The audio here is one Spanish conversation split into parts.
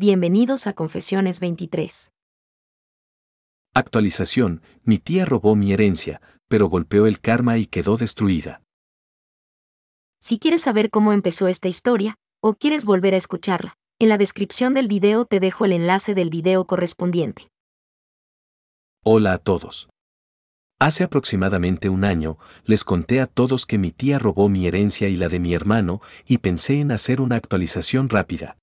Bienvenidos a Confesiones 23. Actualización, mi tía robó mi herencia, pero golpeó el karma y quedó destruida. Si quieres saber cómo empezó esta historia, o quieres volver a escucharla, en la descripción del video te dejo el enlace del video correspondiente. Hola a todos. Hace aproximadamente un año, les conté a todos que mi tía robó mi herencia y la de mi hermano, y pensé en hacer una actualización rápida,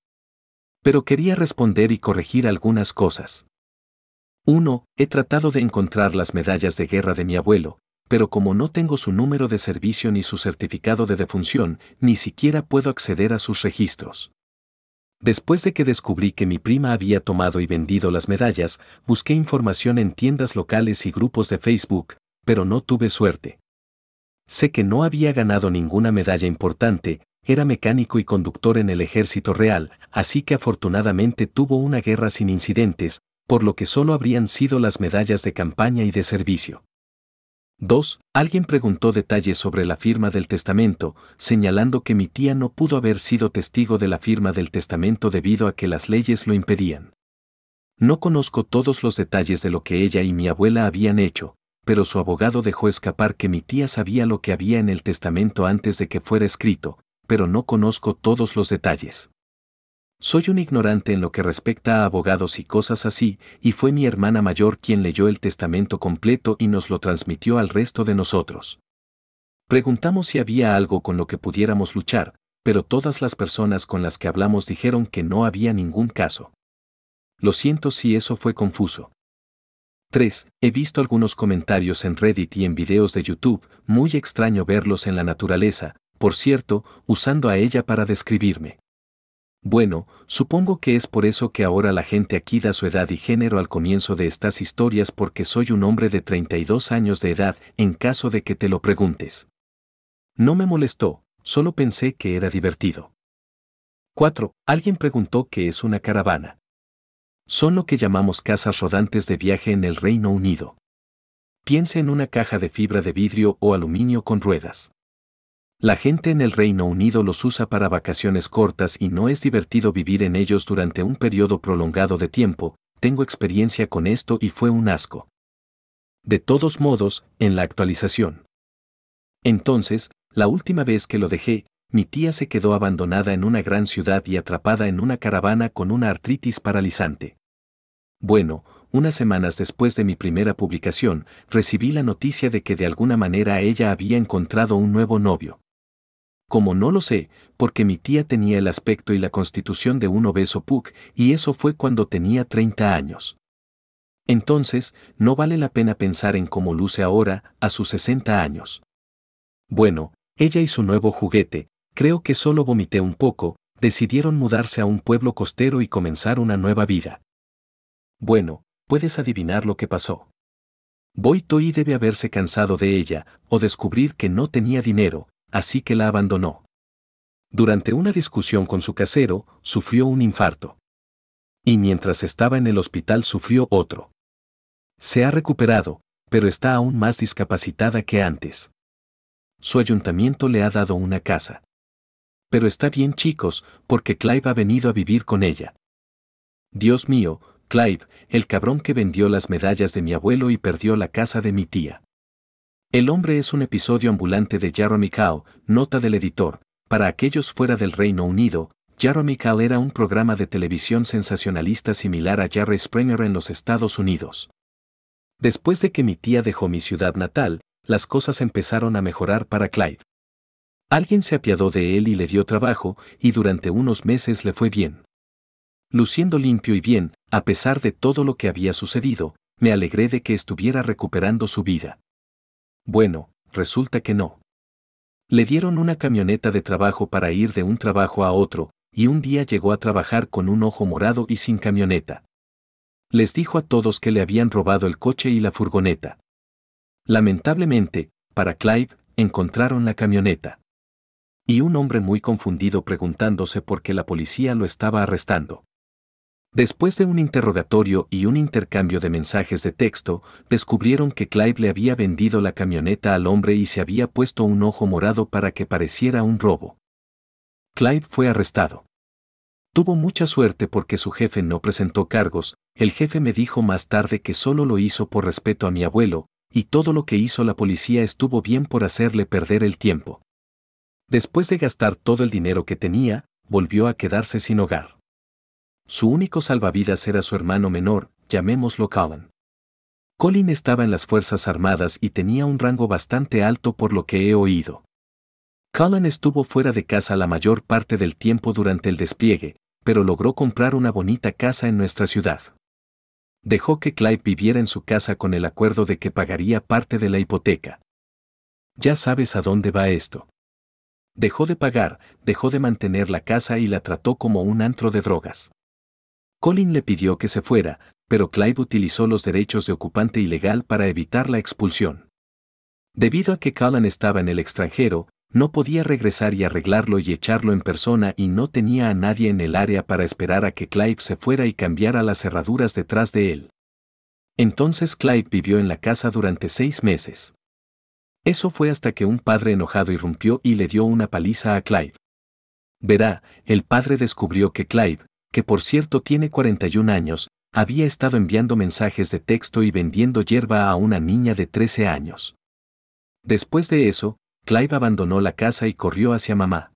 pero quería responder y corregir algunas cosas. 1. He tratado de encontrar las medallas de guerra de mi abuelo, pero como no tengo su número de servicio ni su certificado de defunción, ni siquiera puedo acceder a sus registros. Después de que descubrí que mi prima había tomado y vendido las medallas, busqué información en tiendas locales y grupos de Facebook, pero no tuve suerte. Sé que no había ganado ninguna medalla importante, era mecánico y conductor en el ejército real, así que afortunadamente tuvo una guerra sin incidentes, por lo que solo habrían sido las medallas de campaña y de servicio. 2. Alguien preguntó detalles sobre la firma del testamento, señalando que mi tía no pudo haber sido testigo de la firma del testamento debido a que las leyes lo impedían. No conozco todos los detalles de lo que ella y mi abuela habían hecho, pero su abogado dejó escapar que mi tía sabía lo que había en el testamento antes de que fuera escrito, pero no conozco todos los detalles. Soy un ignorante en lo que respecta a abogados y cosas así, y fue mi hermana mayor quien leyó el testamento completo y nos lo transmitió al resto de nosotros. Preguntamos si había algo con lo que pudiéramos luchar, pero todas las personas con las que hablamos dijeron que no había ningún caso. Lo siento si eso fue confuso. 3. He visto algunos comentarios en Reddit y en videos de YouTube, muy extraño verlos en la naturaleza, por cierto, usando a ella para describirme. Bueno, supongo que es por eso que ahora la gente aquí da su edad y género al comienzo de estas historias porque soy un hombre de 32 años de edad, en caso de que te lo preguntes. No me molestó, solo pensé que era divertido. 4. Alguien preguntó qué es una caravana. Son lo que llamamos casas rodantes de viaje en el Reino Unido. Piense en una caja de fibra de vidrio o aluminio con ruedas. La gente en el Reino Unido los usa para vacaciones cortas y no es divertido vivir en ellos durante un periodo prolongado de tiempo, tengo experiencia con esto y fue un asco. De todos modos, en la actualización. Entonces, la última vez que lo dejé, mi tía se quedó abandonada en una gran ciudad y atrapada en una caravana con una artritis paralizante. Bueno, unas semanas después de mi primera publicación, recibí la noticia de que de alguna manera ella había encontrado un nuevo novio. Como no lo sé, porque mi tía tenía el aspecto y la constitución de un obeso pug, y eso fue cuando tenía 30 años. Entonces, no vale la pena pensar en cómo luce ahora, a sus 60 años. Bueno, ella y su nuevo juguete, creo que solo vomité un poco, decidieron mudarse a un pueblo costero y comenzar una nueva vida. Bueno, puedes adivinar lo que pasó. Boitoy debe haberse cansado de ella, o descubrir que no tenía dinero, así que la abandonó. Durante una discusión con su casero, sufrió un infarto. Y mientras estaba en el hospital sufrió otro. Se ha recuperado, pero está aún más discapacitada que antes. Su ayuntamiento le ha dado una casa. Pero está bien chicos, porque Clive ha venido a vivir con ella. Dios mío, Clive, el cabrón que vendió las medallas de mi abuelo y perdió la casa de mi tía. El hombre es un episodio ambulante de Jeremy Cow, nota del editor. Para aquellos fuera del Reino Unido, Jeremy Cow era un programa de televisión sensacionalista similar a Jerry Springer en los Estados Unidos. Después de que mi tía dejó mi ciudad natal, las cosas empezaron a mejorar para Clyde. Alguien se apiadó de él y le dio trabajo, y durante unos meses le fue bien. Luciendo limpio y bien, a pesar de todo lo que había sucedido, me alegré de que estuviera recuperando su vida. Bueno, resulta que no. Le dieron una camioneta de trabajo para ir de un trabajo a otro, y un día llegó a trabajar con un ojo morado y sin camioneta. Les dijo a todos que le habían robado el coche y la furgoneta. Lamentablemente, para Clive, encontraron la camioneta. Y un hombre muy confundido preguntándose por qué la policía lo estaba arrestando. Después de un interrogatorio y un intercambio de mensajes de texto, descubrieron que Clive le había vendido la camioneta al hombre y se había puesto un ojo morado para que pareciera un robo. Clive fue arrestado. Tuvo mucha suerte porque su jefe no presentó cargos, el jefe me dijo más tarde que solo lo hizo por respeto a mi abuelo, y todo lo que hizo la policía estuvo bien por hacerle perder el tiempo. Después de gastar todo el dinero que tenía, volvió a quedarse sin hogar. Su único salvavidas era su hermano menor, llamémoslo Colin. Colin estaba en las Fuerzas Armadas y tenía un rango bastante alto por lo que he oído. Colin estuvo fuera de casa la mayor parte del tiempo durante el despliegue, pero logró comprar una bonita casa en nuestra ciudad. Dejó que Clyde viviera en su casa con el acuerdo de que pagaría parte de la hipoteca. Ya sabes a dónde va esto. Dejó de pagar, dejó de mantener la casa y la trató como un antro de drogas. Colin le pidió que se fuera, pero Clive utilizó los derechos de ocupante ilegal para evitar la expulsión. Debido a que Callan estaba en el extranjero, no podía regresar y arreglarlo y echarlo en persona y no tenía a nadie en el área para esperar a que Clive se fuera y cambiara las cerraduras detrás de él. Entonces Clive vivió en la casa durante seis meses. Eso fue hasta que un padre enojado irrumpió y le dio una paliza a Clive. Verá, el padre descubrió que Clive, que por cierto tiene 41 años, había estado enviando mensajes de texto y vendiendo hierba a una niña de 13 años. Después de eso, Clive abandonó la casa y corrió hacia mamá.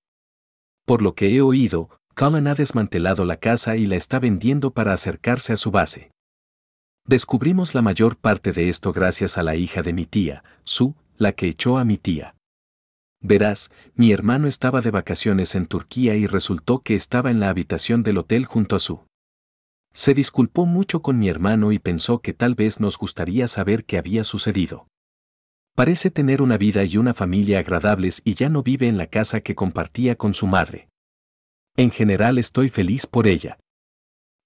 Por lo que he oído, Colin ha desmantelado la casa y la está vendiendo para acercarse a su base. Descubrimos la mayor parte de esto gracias a la hija de mi tía, Sue, la que echó a mi tía. Verás, mi hermano estaba de vacaciones en Turquía y resultó que estaba en la habitación del hotel junto a su. Se disculpó mucho con mi hermano y pensó que tal vez nos gustaría saber qué había sucedido. Parece tener una vida y una familia agradables y ya no vive en la casa que compartía con su madre. En general estoy feliz por ella.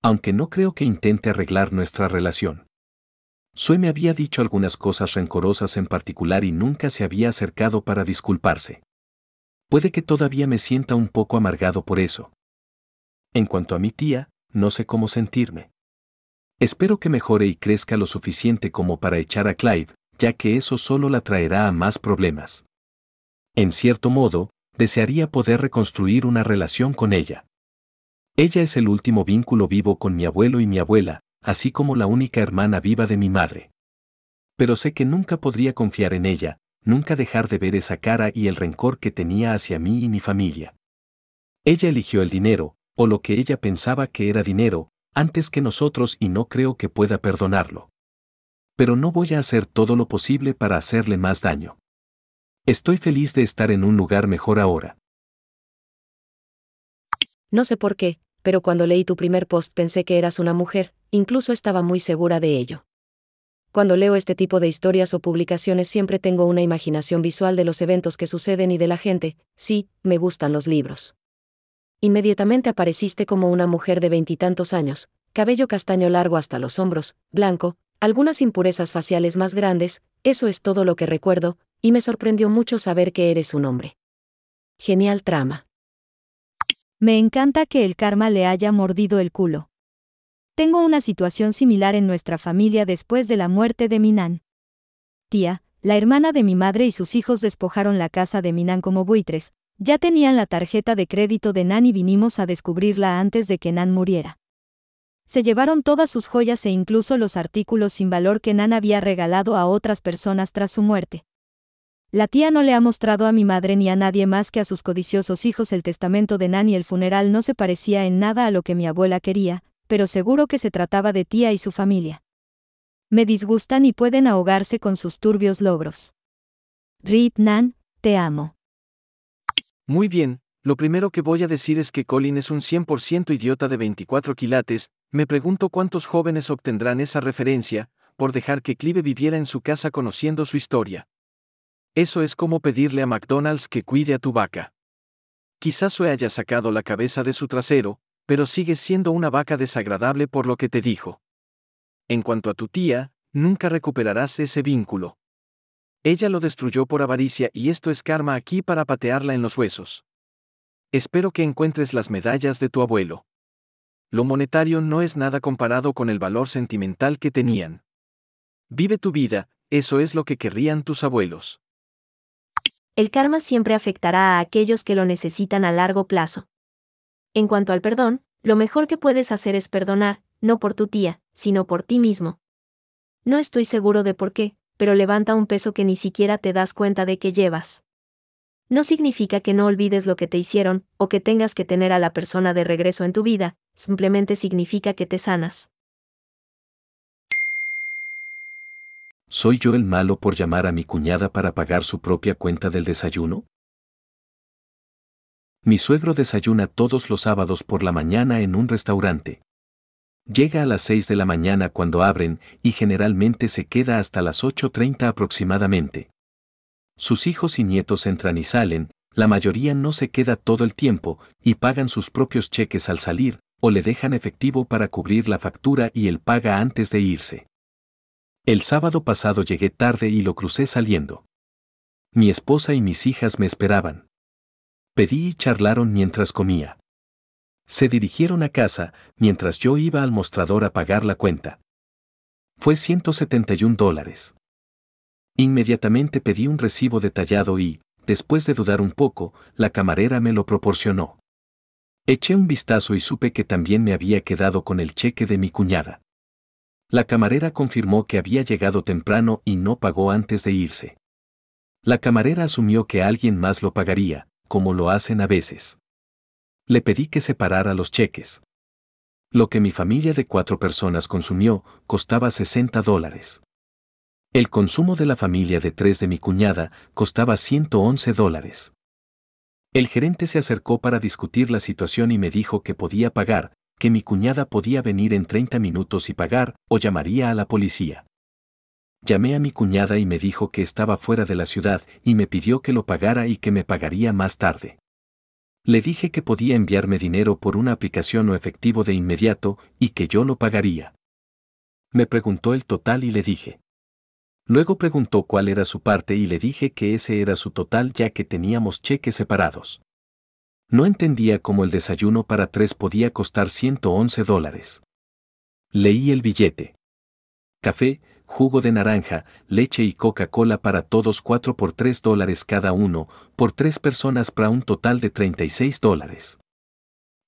Aunque no creo que intente arreglar nuestra relación. Sue me había dicho algunas cosas rencorosas en particular y nunca se había acercado para disculparse. Puede que todavía me sienta un poco amargado por eso. En cuanto a mi tía, no sé cómo sentirme. Espero que mejore y crezca lo suficiente como para echar a Clive, ya que eso solo la traerá a más problemas. En cierto modo, desearía poder reconstruir una relación con ella. Ella es el último vínculo vivo con mi abuelo y mi abuela, así como la única hermana viva de mi madre. Pero sé que nunca podría confiar en ella, nunca dejar de ver esa cara y el rencor que tenía hacia mí y mi familia. Ella eligió el dinero, o lo que ella pensaba que era dinero, antes que nosotros y no creo que pueda perdonarlo. Pero no voy a hacer todo lo posible para hacerle más daño. Estoy feliz de estar en un lugar mejor ahora. No sé por qué, pero cuando leí tu primer post pensé que eras una mujer, incluso estaba muy segura de ello. Cuando leo este tipo de historias o publicaciones siempre tengo una imaginación visual de los eventos que suceden y de la gente, sí, me gustan los libros. Inmediatamente apareciste como una mujer de veintitantos años, cabello castaño largo hasta los hombros, blanco, algunas impurezas faciales más grandes, eso es todo lo que recuerdo, y me sorprendió mucho saber que eres un hombre. Genial trama. Me encanta que el karma le haya mordido el culo. Tengo una situación similar en nuestra familia después de la muerte de Minan. Tía, la hermana de mi madre y sus hijos despojaron la casa de Minan como buitres, ya tenían la tarjeta de crédito de Nan y vinimos a descubrirla antes de que Nan muriera. Se llevaron todas sus joyas e incluso los artículos sin valor que Nan había regalado a otras personas tras su muerte. La tía no le ha mostrado a mi madre ni a nadie más que a sus codiciosos hijos el testamento de Nan y el funeral no se parecía en nada a lo que mi abuela quería, pero seguro que se trataba de tía y su familia. Me disgustan y pueden ahogarse con sus turbios logros. Rip Nan, te amo. Muy bien, lo primero que voy a decir es que Colin es un 100% idiota de 24 quilates, me pregunto cuántos jóvenes obtendrán esa referencia, por dejar que Clive viviera en su casa conociendo su historia. Eso es como pedirle a McDonald's que cuide a tu vaca. Quizás se haya sacado la cabeza de su trasero, pero sigues siendo una vaca desagradable por lo que te dijo. En cuanto a tu tía, nunca recuperarás ese vínculo. Ella lo destruyó por avaricia y esto es karma aquí para patearla en los huesos. Espero que encuentres las medallas de tu abuelo. Lo monetario no es nada comparado con el valor sentimental que tenían. Vive tu vida, eso es lo que querrían tus abuelos. El karma siempre afectará a aquellos que lo necesitan a largo plazo. En cuanto al perdón, lo mejor que puedes hacer es perdonar, no por tu tía, sino por ti mismo. No estoy seguro de por qué, pero levanta un peso que ni siquiera te das cuenta de que llevas. No significa que no olvides lo que te hicieron, o que tengas que tener a la persona de regreso en tu vida, simplemente significa que te sanas. ¿Soy yo el malo por llamar a mi cuñada para pagar su propia cuenta del desayuno? Mi suegro desayuna todos los sábados por la mañana en un restaurante. Llega a las 6 de la mañana cuando abren y generalmente se queda hasta las 8.30 aproximadamente. Sus hijos y nietos entran y salen, la mayoría no se queda todo el tiempo y pagan sus propios cheques al salir, o le dejan efectivo para cubrir la factura y él paga antes de irse. El sábado pasado llegué tarde y lo crucé saliendo. Mi esposa y mis hijas me esperaban. Pedí y charlaron mientras comía. Se dirigieron a casa, mientras yo iba al mostrador a pagar la cuenta. Fue 171 dólares. Inmediatamente pedí un recibo detallado y, después de dudar un poco, la camarera me lo proporcionó. Eché un vistazo y supe que también me había quedado con el cheque de mi cuñada. La camarera confirmó que había llegado temprano y no pagó antes de irse. La camarera asumió que alguien más lo pagaría, como lo hacen a veces. Le pedí que separara los cheques. Lo que mi familia de cuatro personas consumió costaba 60 dólares. El consumo de la familia de tres de mi cuñada costaba 111 dólares. El gerente se acercó para discutir la situación y me dijo que podía pagar, que mi cuñada podía venir en 30 minutos y pagar, o llamaría a la policía llamé a mi cuñada y me dijo que estaba fuera de la ciudad y me pidió que lo pagara y que me pagaría más tarde. Le dije que podía enviarme dinero por una aplicación o efectivo de inmediato y que yo lo pagaría. Me preguntó el total y le dije. Luego preguntó cuál era su parte y le dije que ese era su total ya que teníamos cheques separados. No entendía cómo el desayuno para tres podía costar 111 dólares. Leí el billete. Café, jugo de naranja, leche y Coca-Cola para todos 4 por 3 dólares cada uno, por 3 personas para un total de 36 dólares.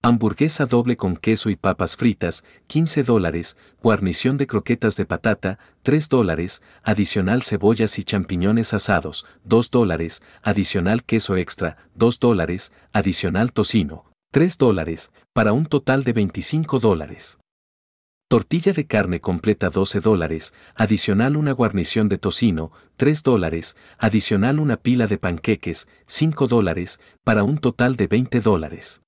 Hamburguesa doble con queso y papas fritas, 15 dólares, guarnición de croquetas de patata, 3 dólares, adicional cebollas y champiñones asados, 2 dólares, adicional queso extra, 2 dólares, adicional tocino, 3 dólares, para un total de 25 dólares. Tortilla de carne completa 12 dólares, adicional una guarnición de tocino, 3 dólares, adicional una pila de panqueques, 5 dólares, para un total de 20 dólares.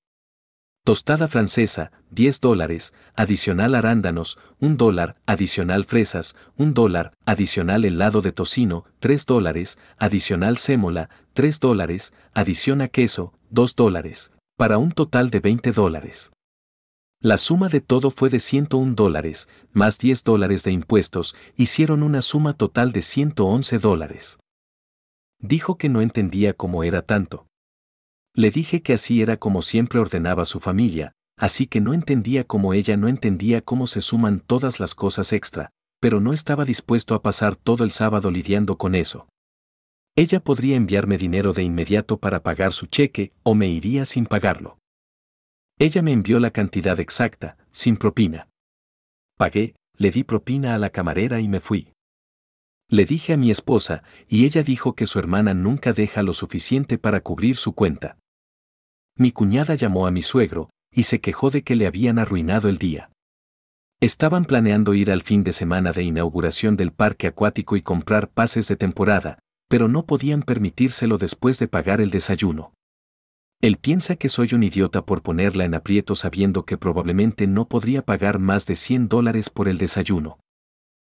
Tostada francesa, 10 dólares, adicional arándanos, 1 dólar, adicional fresas, 1 dólar, adicional helado de tocino, 3 dólares, adicional sémola, 3 dólares, adición queso, 2 dólares, para un total de 20 dólares. La suma de todo fue de 101 dólares, más 10 dólares de impuestos, hicieron una suma total de 111 dólares. Dijo que no entendía cómo era tanto. Le dije que así era como siempre ordenaba su familia, así que no entendía cómo ella no entendía cómo se suman todas las cosas extra, pero no estaba dispuesto a pasar todo el sábado lidiando con eso. Ella podría enviarme dinero de inmediato para pagar su cheque o me iría sin pagarlo. Ella me envió la cantidad exacta, sin propina. Pagué, le di propina a la camarera y me fui. Le dije a mi esposa, y ella dijo que su hermana nunca deja lo suficiente para cubrir su cuenta. Mi cuñada llamó a mi suegro, y se quejó de que le habían arruinado el día. Estaban planeando ir al fin de semana de inauguración del parque acuático y comprar pases de temporada, pero no podían permitírselo después de pagar el desayuno. Él piensa que soy un idiota por ponerla en aprieto sabiendo que probablemente no podría pagar más de 100 dólares por el desayuno.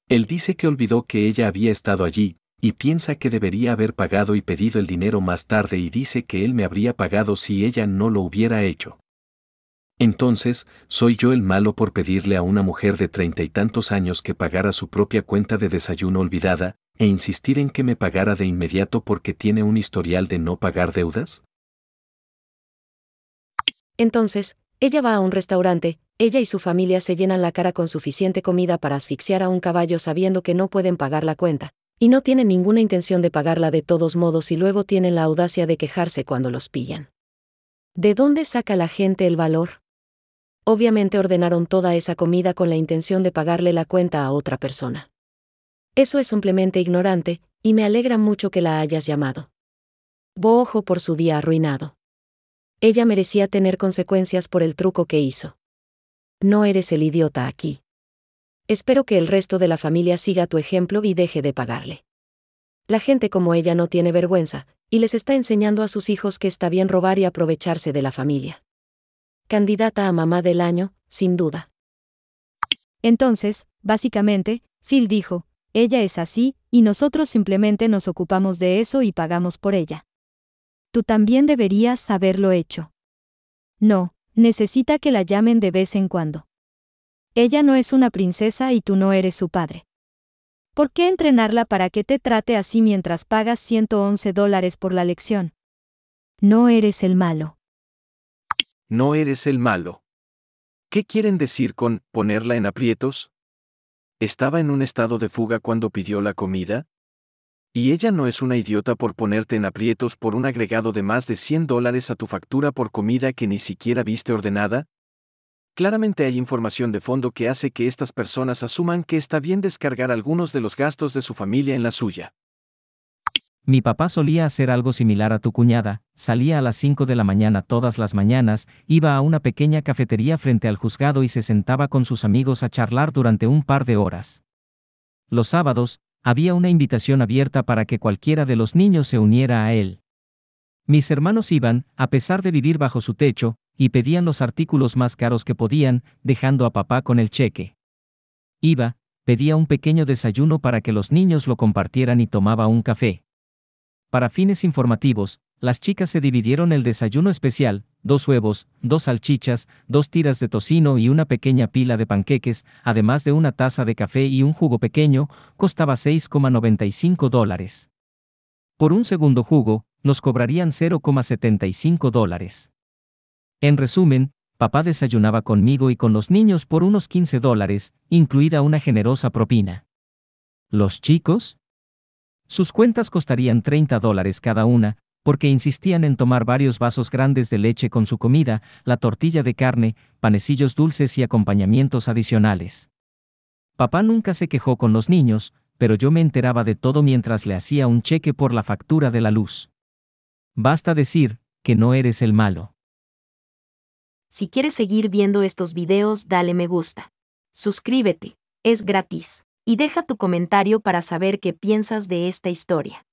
Él dice que olvidó que ella había estado allí, y piensa que debería haber pagado y pedido el dinero más tarde y dice que él me habría pagado si ella no lo hubiera hecho. Entonces, soy yo el malo por pedirle a una mujer de treinta y tantos años que pagara su propia cuenta de desayuno olvidada, e insistir en que me pagara de inmediato porque tiene un historial de no pagar deudas? Entonces, ella va a un restaurante, ella y su familia se llenan la cara con suficiente comida para asfixiar a un caballo sabiendo que no pueden pagar la cuenta, y no tienen ninguna intención de pagarla de todos modos y luego tienen la audacia de quejarse cuando los pillan. ¿De dónde saca la gente el valor? Obviamente ordenaron toda esa comida con la intención de pagarle la cuenta a otra persona. Eso es simplemente ignorante, y me alegra mucho que la hayas llamado. Bojo por su día arruinado. Ella merecía tener consecuencias por el truco que hizo. No eres el idiota aquí. Espero que el resto de la familia siga tu ejemplo y deje de pagarle. La gente como ella no tiene vergüenza, y les está enseñando a sus hijos que está bien robar y aprovecharse de la familia. Candidata a mamá del año, sin duda. Entonces, básicamente, Phil dijo, ella es así, y nosotros simplemente nos ocupamos de eso y pagamos por ella tú también deberías haberlo hecho. No, necesita que la llamen de vez en cuando. Ella no es una princesa y tú no eres su padre. ¿Por qué entrenarla para que te trate así mientras pagas 111 dólares por la lección? No eres el malo. No eres el malo. ¿Qué quieren decir con ponerla en aprietos? ¿Estaba en un estado de fuga cuando pidió la comida? Y ella no es una idiota por ponerte en aprietos por un agregado de más de 100 dólares a tu factura por comida que ni siquiera viste ordenada. Claramente hay información de fondo que hace que estas personas asuman que está bien descargar algunos de los gastos de su familia en la suya. Mi papá solía hacer algo similar a tu cuñada, salía a las 5 de la mañana todas las mañanas, iba a una pequeña cafetería frente al juzgado y se sentaba con sus amigos a charlar durante un par de horas. Los sábados, había una invitación abierta para que cualquiera de los niños se uniera a él. Mis hermanos iban, a pesar de vivir bajo su techo, y pedían los artículos más caros que podían, dejando a papá con el cheque. Iba, pedía un pequeño desayuno para que los niños lo compartieran y tomaba un café. Para fines informativos, las chicas se dividieron el desayuno especial, dos huevos, dos salchichas, dos tiras de tocino y una pequeña pila de panqueques, además de una taza de café y un jugo pequeño, costaba 6,95 dólares. Por un segundo jugo, nos cobrarían 0,75 dólares. En resumen, papá desayunaba conmigo y con los niños por unos 15 dólares, incluida una generosa propina. ¿Los chicos? Sus cuentas costarían 30 dólares cada una, porque insistían en tomar varios vasos grandes de leche con su comida, la tortilla de carne, panecillos dulces y acompañamientos adicionales. Papá nunca se quejó con los niños, pero yo me enteraba de todo mientras le hacía un cheque por la factura de la luz. Basta decir que no eres el malo. Si quieres seguir viendo estos videos, dale me gusta. Suscríbete, es gratis. Y deja tu comentario para saber qué piensas de esta historia.